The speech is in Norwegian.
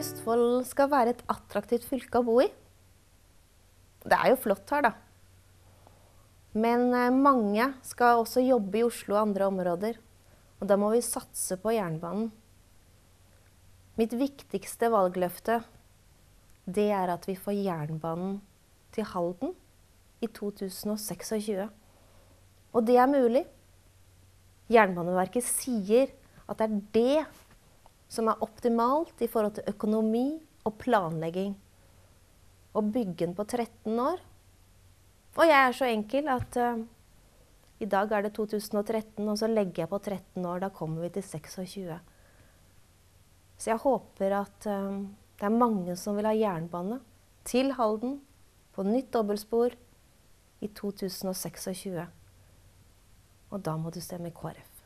Østfold skal være et attraktivt fylke å bo i. Det er jo flott her, da. Men eh, mange skal også jobbe i Oslo og andre områder. Og da må vi satse på jernbanen. Mitt viktigste valgløfte, det er at vi får jernbanen til Halden i 2026. Og det er mulig. Jernbaneverket sier at det er det som er optimalt i forhold til økonomi og planlegging. Og bygge den på 13 år. Og jeg er så enkel at uh, i dag er det 2013, og så legger jeg på 13 år. Da kommer vi til 26. Så jeg håper at uh, det er mange som vil ha jernbane til Halden på nytt dobbeltspor i 2026. Og da må du stemme KrF.